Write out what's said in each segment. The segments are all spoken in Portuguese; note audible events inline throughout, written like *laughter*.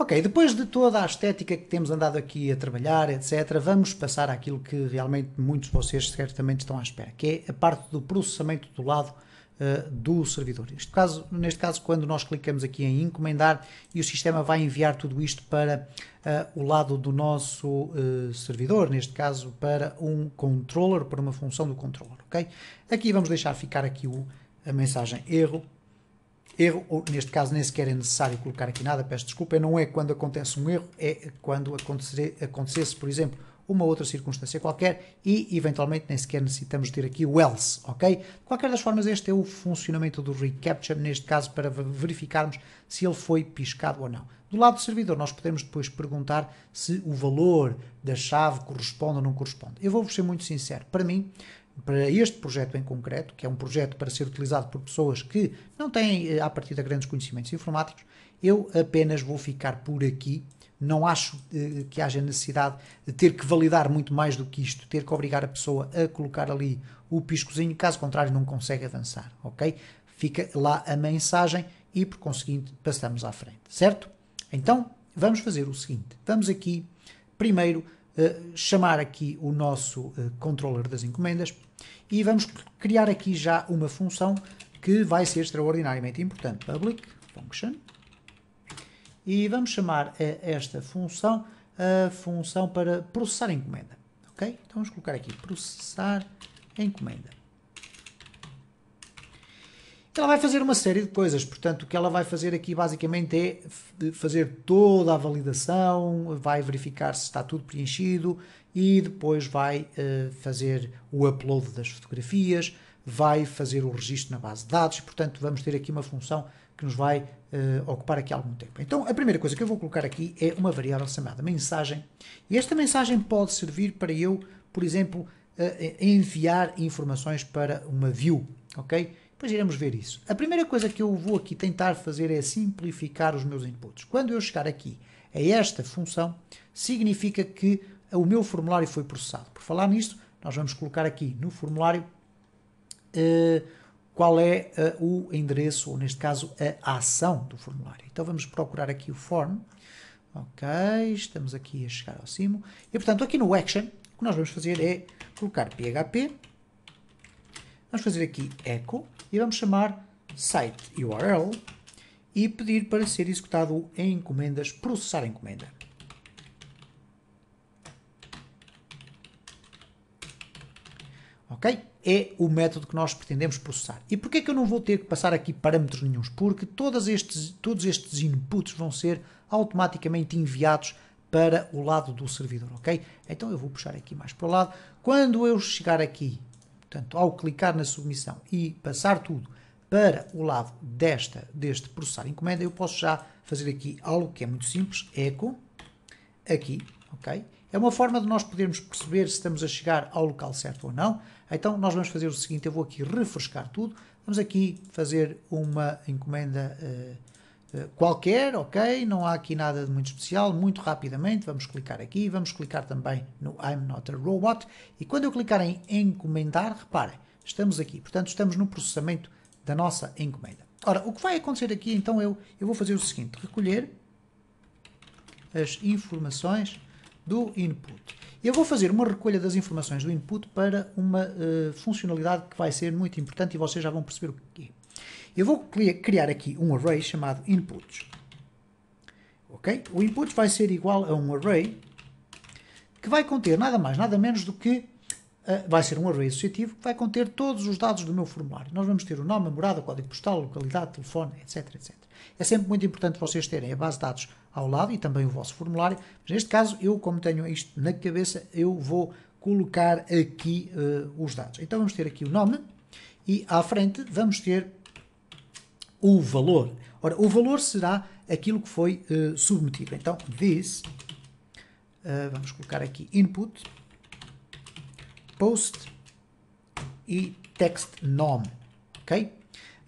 Ok, depois de toda a estética que temos andado aqui a trabalhar, etc., vamos passar àquilo que realmente muitos de vocês certamente estão à espera, que é a parte do processamento do lado uh, do servidor. Neste caso, neste caso, quando nós clicamos aqui em encomendar e o sistema vai enviar tudo isto para uh, o lado do nosso uh, servidor, neste caso para um controller, para uma função do controller, ok? Aqui vamos deixar ficar aqui o, a mensagem erro Erro, ou, neste caso nem sequer é necessário colocar aqui nada, peço desculpa, não é quando acontece um erro, é quando acontecer, acontecesse, por exemplo, uma outra circunstância qualquer e, eventualmente, nem sequer necessitamos ter aqui o else, ok? De qualquer das formas, este é o funcionamento do recapture neste caso, para verificarmos se ele foi piscado ou não. Do lado do servidor, nós podemos depois perguntar se o valor da chave corresponde ou não corresponde. Eu vou-vos ser muito sincero, para mim, para este projeto em concreto, que é um projeto para ser utilizado por pessoas que não têm, a eh, partir de grandes conhecimentos informáticos, eu apenas vou ficar por aqui. Não acho eh, que haja necessidade de ter que validar muito mais do que isto, ter que obrigar a pessoa a colocar ali o piscozinho, caso contrário, não consegue avançar, ok? Fica lá a mensagem e, por conseguinte, passamos à frente, certo? Então, vamos fazer o seguinte: vamos aqui, primeiro, eh, chamar aqui o nosso uh, controller das encomendas e vamos criar aqui já uma função que vai ser extraordinariamente importante, public function, e vamos chamar esta função a função para processar encomenda, ok? Então vamos colocar aqui processar encomenda ela vai fazer uma série de coisas, portanto, o que ela vai fazer aqui basicamente é fazer toda a validação, vai verificar se está tudo preenchido e depois vai uh, fazer o upload das fotografias, vai fazer o registro na base de dados, portanto, vamos ter aqui uma função que nos vai uh, ocupar aqui algum tempo. Então, a primeira coisa que eu vou colocar aqui é uma variável chamada mensagem, e esta mensagem pode servir para eu, por exemplo, uh, enviar informações para uma view, ok? Depois iremos ver isso. A primeira coisa que eu vou aqui tentar fazer é simplificar os meus inputs. Quando eu chegar aqui a esta função, significa que o meu formulário foi processado. Por falar nisto, nós vamos colocar aqui no formulário uh, qual é uh, o endereço, ou neste caso, a ação do formulário. Então vamos procurar aqui o form. Ok, estamos aqui a chegar ao cimo. E portanto, aqui no action, o que nós vamos fazer é colocar PHP Vamos fazer aqui echo e vamos chamar site URL e pedir para ser executado em encomendas, processar a encomenda. Ok? É o método que nós pretendemos processar. E porquê é que eu não vou ter que passar aqui parâmetros nenhums? Porque todos estes, todos estes inputs vão ser automaticamente enviados para o lado do servidor, ok? Então eu vou puxar aqui mais para o lado. Quando eu chegar aqui Portanto, ao clicar na submissão e passar tudo para o lado desta, deste processar encomenda, eu posso já fazer aqui algo que é muito simples, eco, aqui, ok? É uma forma de nós podermos perceber se estamos a chegar ao local certo ou não. Então, nós vamos fazer o seguinte, eu vou aqui refrescar tudo, vamos aqui fazer uma encomenda... Uh, eh, qualquer, ok, não há aqui nada de muito especial, muito rapidamente vamos clicar aqui, vamos clicar também no I'm not a robot e quando eu clicar em encomendar, reparem, estamos aqui, portanto estamos no processamento da nossa encomenda. Ora, o que vai acontecer aqui então eu, eu vou fazer o seguinte, recolher as informações do input. Eu vou fazer uma recolha das informações do input para uma uh, funcionalidade que vai ser muito importante e vocês já vão perceber o que é. Eu vou criar aqui um array chamado inputs. Ok? O inputs vai ser igual a um array que vai conter nada mais, nada menos do que uh, vai ser um array associativo que vai conter todos os dados do meu formulário. Nós vamos ter o nome, a morada, o código postal, localidade, telefone, etc, etc. É sempre muito importante vocês terem a base de dados ao lado e também o vosso formulário. Mas neste caso, eu como tenho isto na cabeça, eu vou colocar aqui uh, os dados. Então vamos ter aqui o nome e à frente vamos ter o valor. Ora, o valor será aquilo que foi uh, submetido. Então, this, uh, vamos colocar aqui input, post e text nome, ok?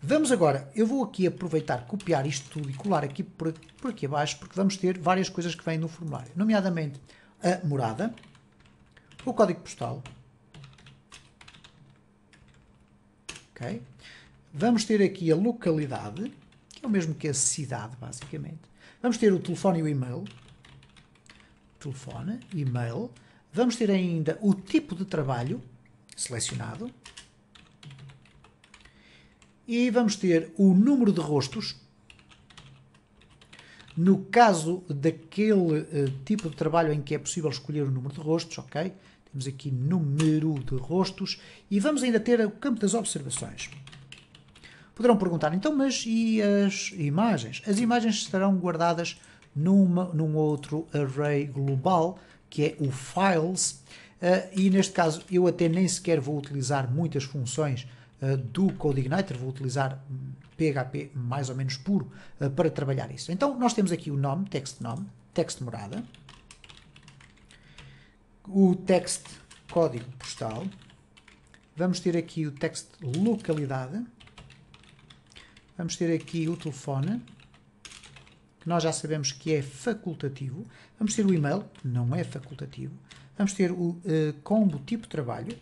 Vamos agora, eu vou aqui aproveitar, copiar isto tudo e colar aqui por, por aqui abaixo, porque vamos ter várias coisas que vêm no formulário, nomeadamente a morada, o código postal, ok? vamos ter aqui a localidade, que é o mesmo que a cidade, basicamente. Vamos ter o telefone e o e-mail. Telefone, e-mail. Vamos ter ainda o tipo de trabalho selecionado. E vamos ter o número de rostos. No caso daquele uh, tipo de trabalho em que é possível escolher o número de rostos, ok? Temos aqui número de rostos e vamos ainda ter o campo das observações. Poderão perguntar, então, mas e as imagens? As imagens estarão guardadas numa, num outro array global, que é o files, uh, e neste caso eu até nem sequer vou utilizar muitas funções uh, do CodeIgniter, vou utilizar PHP mais ou menos puro uh, para trabalhar isso. Então nós temos aqui o nome, text nome, text morada, o text código postal, vamos ter aqui o text localidade, Vamos ter aqui o telefone, que nós já sabemos que é facultativo. Vamos ter o e-mail, que não é facultativo. Vamos ter o uh, combo tipo trabalho.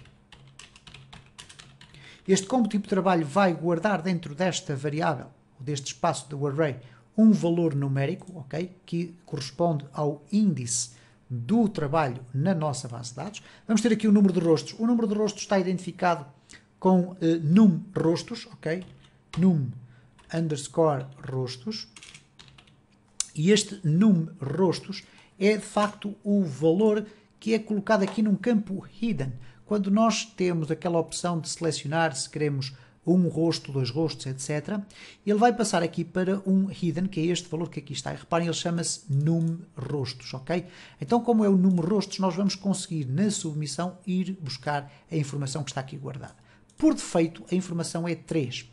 Este combo tipo trabalho vai guardar dentro desta variável, ou deste espaço do array, um valor numérico, ok? Que corresponde ao índice do trabalho na nossa base de dados. Vamos ter aqui o número de rostos. O número de rostos está identificado com uh, num rostos, ok? Num underscore rostos. E este num rostos é de facto o valor que é colocado aqui num campo hidden. Quando nós temos aquela opção de selecionar se queremos um rosto, dois rostos, etc., ele vai passar aqui para um hidden, que é este valor que aqui está. E reparem, ele chama-se num rostos, ok? Então, como é o num rostos, nós vamos conseguir na submissão ir buscar a informação que está aqui guardada. Por defeito, a informação é 3.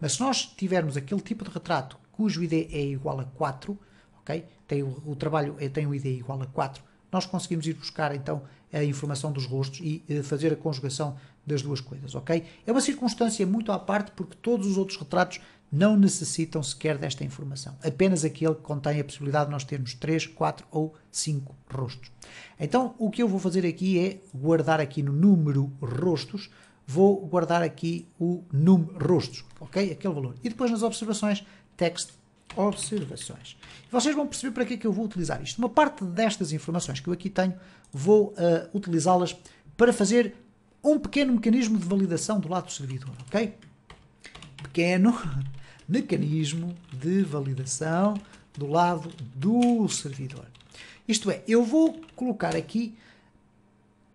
Mas se nós tivermos aquele tipo de retrato cujo ID é igual a 4, okay? tem o, o trabalho é, tem o ID igual a 4, nós conseguimos ir buscar então a informação dos rostos e eh, fazer a conjugação das duas coisas, ok? É uma circunstância muito à parte porque todos os outros retratos não necessitam sequer desta informação. Apenas aquele que contém a possibilidade de nós termos 3, 4 ou 5 rostos. Então, o que eu vou fazer aqui é guardar aqui no número rostos vou guardar aqui o num rostos, ok? Aquele valor. E depois nas observações, text observações. Vocês vão perceber para que é que eu vou utilizar isto. Uma parte destas informações que eu aqui tenho, vou uh, utilizá-las para fazer um pequeno mecanismo de validação do lado do servidor, ok? Pequeno *laughs* mecanismo de validação do lado do servidor. Isto é, eu vou colocar aqui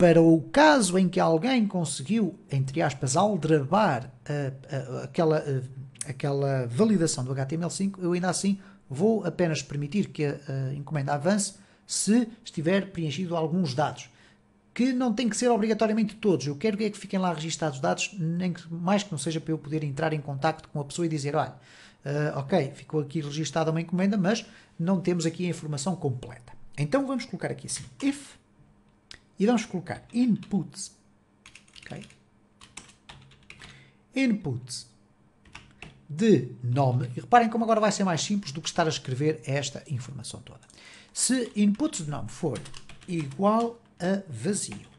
para o caso em que alguém conseguiu, entre aspas, aldrabar aquela, aquela validação do HTML5, eu ainda assim vou apenas permitir que a, encomenda avance se estiver preenchido alguns dados. Que não tem que ser obrigatoriamente todos. Eu quero é que fiquem lá registados dados, nem que, mais que não seja para eu poder entrar em contacto com a pessoa e dizer: olha, uh, ok, ficou aqui registada uma encomenda, mas não temos aqui a informação completa. Então vamos colocar aqui assim: if e vamos colocar inputs. Okay? Inputs de nome. E reparem como agora vai ser mais simples do que estar a escrever esta informação toda. Se inputs de nome for igual a vazio,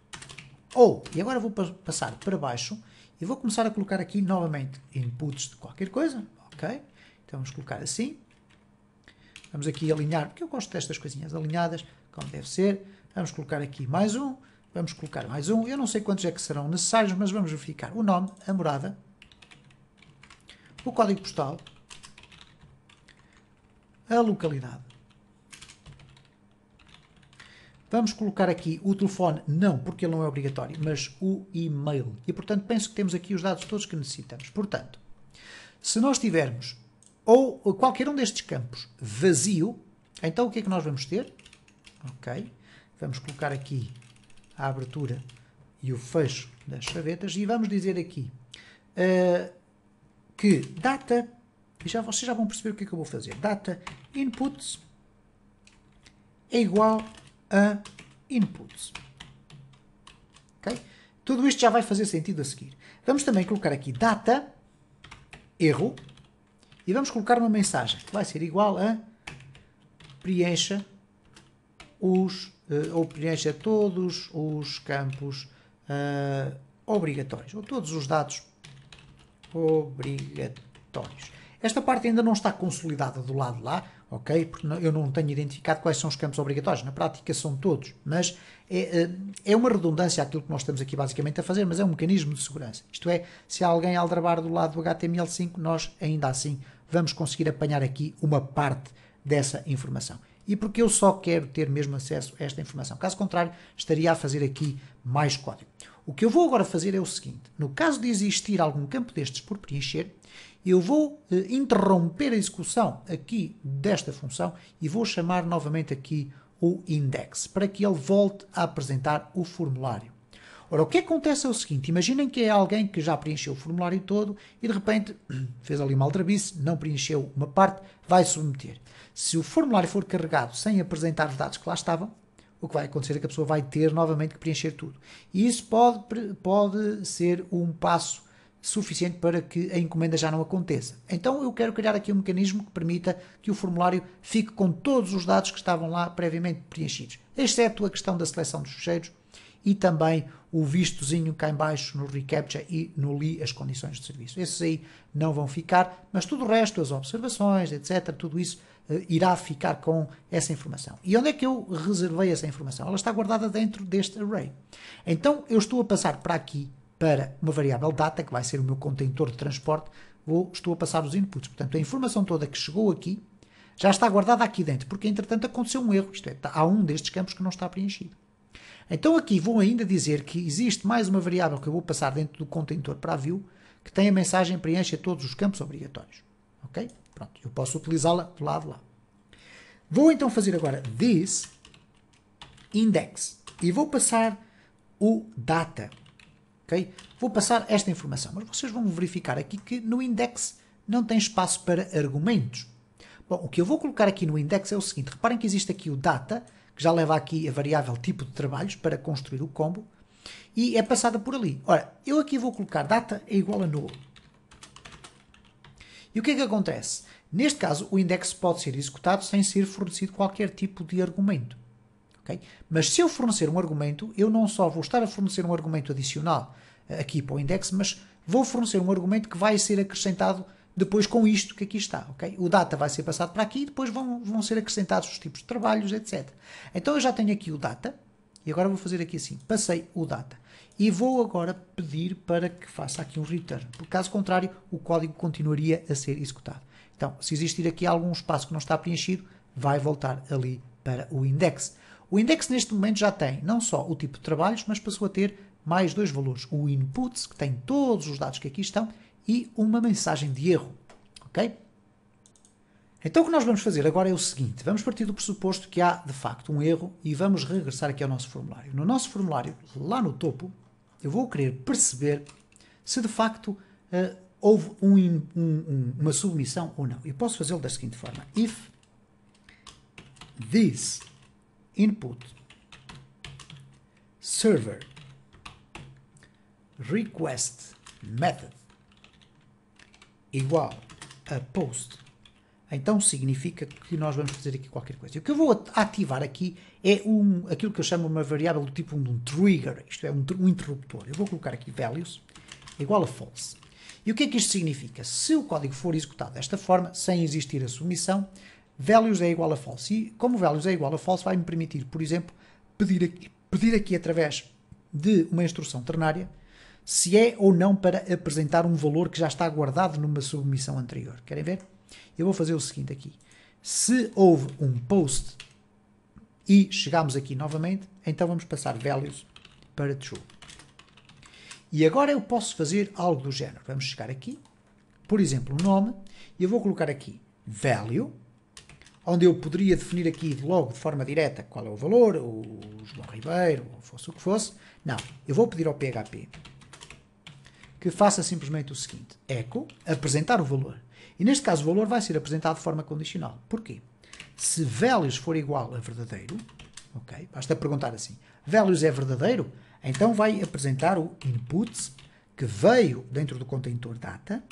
ou, e agora vou passar para baixo e vou começar a colocar aqui novamente inputs de qualquer coisa, ok? Então vamos colocar assim. Vamos aqui alinhar, porque eu gosto destas coisinhas alinhadas, como deve ser. Vamos colocar aqui mais um, vamos colocar mais um. Eu não sei quantos é que serão necessários, mas vamos verificar o nome, a morada, o código postal, a localidade. Vamos colocar aqui o telefone, não, porque ele não é obrigatório, mas o e-mail. E, portanto, penso que temos aqui os dados todos que necessitamos. Portanto, se nós tivermos ou qualquer um destes campos vazio, então o que é que nós vamos ter? Ok vamos colocar aqui a abertura e o fecho das chavetas e vamos dizer aqui uh, que data, e já, vocês já vão perceber o que é que eu vou fazer, data inputs é igual a inputs. Okay? Tudo isto já vai fazer sentido a seguir. Vamos também colocar aqui data, erro, e vamos colocar uma mensagem que vai ser igual a preencha os ou eh, preencha todos os campos uh, obrigatórios, ou todos os dados obrigatórios. Esta parte ainda não está consolidada do lado lá, ok? Porque eu não tenho identificado quais são os campos obrigatórios. Na prática são todos, mas é, eh, é uma redundância aquilo que nós estamos aqui basicamente a fazer, mas é um mecanismo de segurança. Isto é, se alguém aldrabar do lado do HTML5, nós ainda assim vamos conseguir apanhar aqui uma parte dessa informação e porque eu só quero ter mesmo acesso a esta informação. Caso contrário, estaria a fazer aqui mais código. O que eu vou agora fazer é o seguinte: no caso de existir algum campo destes por preencher, eu vou eh, interromper a execução aqui desta função e vou chamar novamente aqui o index para que ele volte a apresentar o formulário. Ora, o que acontece é o seguinte: imaginem que é alguém que já preencheu o formulário todo e de repente *clears throat* fez ali uma aldrabice, não preencheu uma parte, vai submeter. Se o formulário for carregado sem apresentar os dados que lá estavam, o que vai acontecer é que a pessoa vai ter novamente que preencher tudo. E isso pode, pode ser um passo suficiente para que a encomenda já não aconteça. Então eu quero criar aqui um mecanismo que permita que o formulário fique com todos os dados que estavam lá previamente preenchidos, exceto a questão da seleção dos fecheiros e também o vistozinho cá embaixo no reCAPTCHA e no LI as condições de serviço. Esses aí não vão ficar, mas tudo o resto, as observações, etc., tudo isso uh, irá ficar com essa informação. E onde é que eu reservei essa informação? Ela está guardada dentro deste array. Então eu estou a passar para aqui, para uma variável data, que vai ser o meu contentor de transporte, vou, estou a passar os inputs. Portanto, a informação toda que chegou aqui já está guardada aqui dentro, porque entretanto aconteceu um erro, isto é, tá, há um destes campos que não está preenchido. Então aqui vou ainda dizer que existe mais uma variável que eu vou passar dentro do contentor para a view, que tem a mensagem preencha todos os campos obrigatórios. Ok? Pronto, eu posso utilizá-la do lado lá. Vou então fazer agora this index e vou passar o data. Ok? Vou passar esta informação, mas vocês vão verificar aqui que no index não tem espaço para argumentos. Bom, o que eu vou colocar aqui no index é o seguinte, reparem que existe aqui o data que já leva aqui a variável tipo de trabalhos para construir o combo, e é passada por ali. Ora, eu aqui vou colocar data é igual a null E o que é que acontece? Neste caso, o index pode ser executado sem ser fornecido qualquer tipo de argumento. Okay? Mas se eu fornecer um argumento, eu não só vou estar a fornecer um argumento adicional eh, aqui para o index, mas vou fornecer um argumento que vai ser acrescentado depois com isto que aqui está, O data vai ser passado para aqui e depois vão, vão ser acrescentados os tipos de trabalhos, etc. Então eu já tenho aqui o data e agora vou fazer aqui assim, passei o data. E vou agora pedir para que faça aqui um return, porque caso contrário o código continuaria a ser executado. Então, se existir aqui algum espaço que não está preenchido, vai voltar ali para o index. O index neste momento já tem não só o tipo de trabalhos, mas passou a ter mais dois valores, o inputs, que tem todos os dados que aqui estão, e uma mensagem de erro, ok? Então o que nós vamos fazer agora é o seguinte, vamos partir do pressuposto que há de facto um erro e vamos regressar aqui ao nosso formulário. No nosso formulário, lá no topo, eu vou querer perceber se de facto uh, houve um, um, um, uma submissão ou não. E posso fazê-lo da seguinte forma, if this input server request method igual a post, então significa que nós vamos fazer aqui qualquer coisa. E o que eu vou ativar aqui é um, aquilo que eu chamo uma variável do tipo um, trigger, isto é, um, um interruptor. Eu vou colocar aqui values igual a false. E o que é que isto significa? Se o código for executado desta forma, sem existir a submissão, values é igual a false. E como values é igual a false, vai-me permitir, por exemplo, pedir aqui, pedir aqui através de uma instrução ternária se é ou não para apresentar um valor que já está guardado numa submissão anterior. Querem ver? Eu vou fazer o seguinte aqui. Se houve um post e chegamos aqui novamente, então vamos passar values para true. E agora eu posso fazer algo do género. Vamos chegar aqui, por exemplo, o nome, e eu vou colocar aqui value, onde eu poderia definir aqui logo de forma direta qual é o valor, o João Ribeiro, ou fosse o que fosse. Não, eu vou pedir ao PHP que faça simplesmente o seguinte: eco, apresentar o valor. E neste caso o valor vai ser apresentado de forma condicional. Porquê? Se values for igual a verdadeiro, ok? Basta perguntar assim: values é verdadeiro? Então vai apresentar o input que veio dentro do contentor data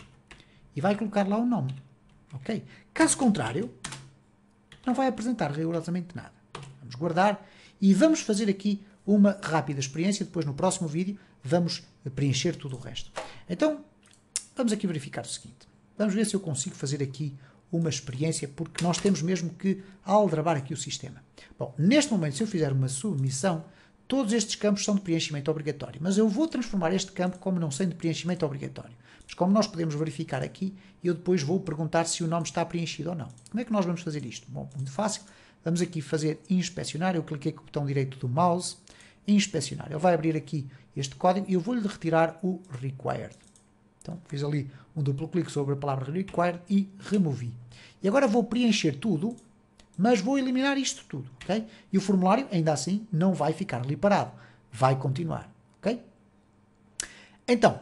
e vai colocar lá o nome, ok? Caso contrário, não vai apresentar rigorosamente nada. Vamos guardar e vamos fazer aqui uma rápida experiência. Depois no próximo vídeo vamos preencher tudo o resto. Então, vamos aqui verificar o seguinte. Vamos ver se eu consigo fazer aqui uma experiência, porque nós temos mesmo que aldrabar aqui o sistema. Bom, neste momento, se eu fizer uma submissão, todos estes campos são de preenchimento obrigatório, mas eu vou transformar este campo como não sendo de preenchimento obrigatório. Mas como nós podemos verificar aqui, eu depois vou perguntar se o nome está preenchido ou não. Como é que nós vamos fazer isto? Bom, muito fácil. Vamos aqui fazer inspecionar. Eu cliquei com o botão direito do mouse, inspecionar. Ele vai abrir aqui este código e eu vou-lhe retirar o required. Então fiz ali um duplo clique sobre a palavra required e removi. E agora vou preencher tudo, mas vou eliminar isto tudo, ok? E o formulário, ainda assim, não vai ficar ali parado. Vai continuar, ok? Então,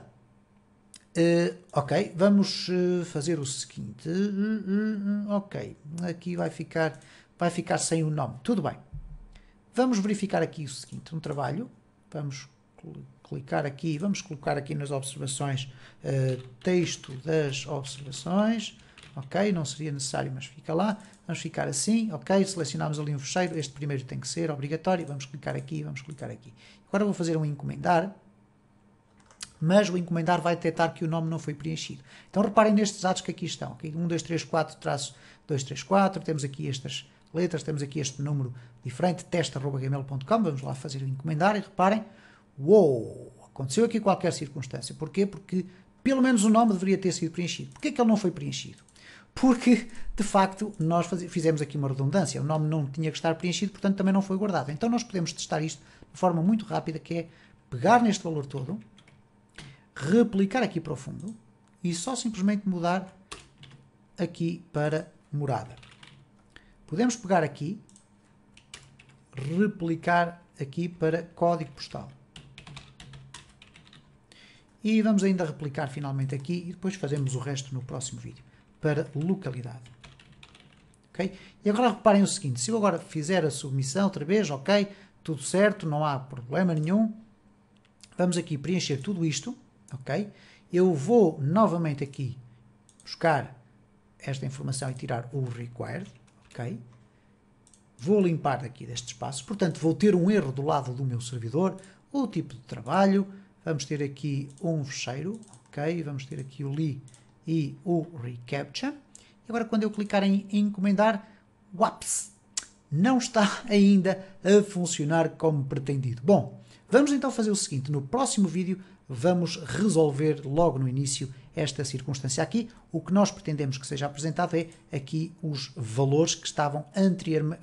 uh, ok, vamos eh, fazer o seguinte. Eh, ok, aqui vai ficar, vai ficar sem o nome. Tudo bem. Vamos verificar aqui o seguinte, um trabalho. Vamos clicar aqui, vamos colocar aqui nas observações uh, texto das observações, ok, não seria necessário, mas fica lá, vamos ficar assim, ok, selecionamos ali um fecheiro, este primeiro tem que ser obrigatório, vamos clicar aqui, vamos clicar aqui. Agora vou fazer um encomendar, mas o encomendar vai detectar que o nome não foi preenchido. Então reparem nestes dados que aqui estão, okay? 1, 2, 3, 4, traço 2, 3, 4, temos aqui estas letras, temos aqui este número diferente, testa.gmail.com, vamos lá fazer o encomendar e reparem, Uou! Aconteceu aqui qualquer circunstância. Porquê? Porque pelo menos o nome deveria ter sido preenchido. Porquê é que ele não foi preenchido? Porque, de facto, nós fizemos aqui uma redundância. O nome não tinha que estar preenchido, portanto também não foi guardado. Então nós podemos testar isto de forma muito rápida, que é pegar neste valor todo, replicar aqui para o fundo e só simplesmente mudar aqui para morada. Podemos pegar aqui, replicar aqui para código postal. E vamos ainda replicar finalmente aqui e depois fazemos o resto no próximo vídeo, para localidade. ok? E agora reparem o seguinte, se eu agora fizer a submissão outra vez, ok, tudo certo, não há problema nenhum. Vamos aqui preencher tudo isto, ok? Eu vou novamente aqui buscar esta informação e tirar o required, ok? Vou limpar aqui deste espaço, portanto vou ter um erro do lado do meu servidor, o tipo de trabalho, Vamos ter aqui um fecheiro, ok? Vamos ter aqui o li e o recaptcha. E agora quando eu clicar em encomendar, uaps, não está *laughs* ainda a funcionar como pretendido. Bom, vamos então fazer o seguinte, no próximo vídeo vamos resolver logo no início esta circunstância aqui. O que nós pretendemos que seja apresentado é aqui os valores que estavam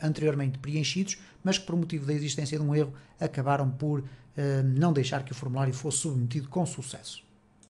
anteriormente preenchidos, mas que por motivo da existência de um erro acabaram por eh, não deixar que o formulário fosse submetido com sucesso.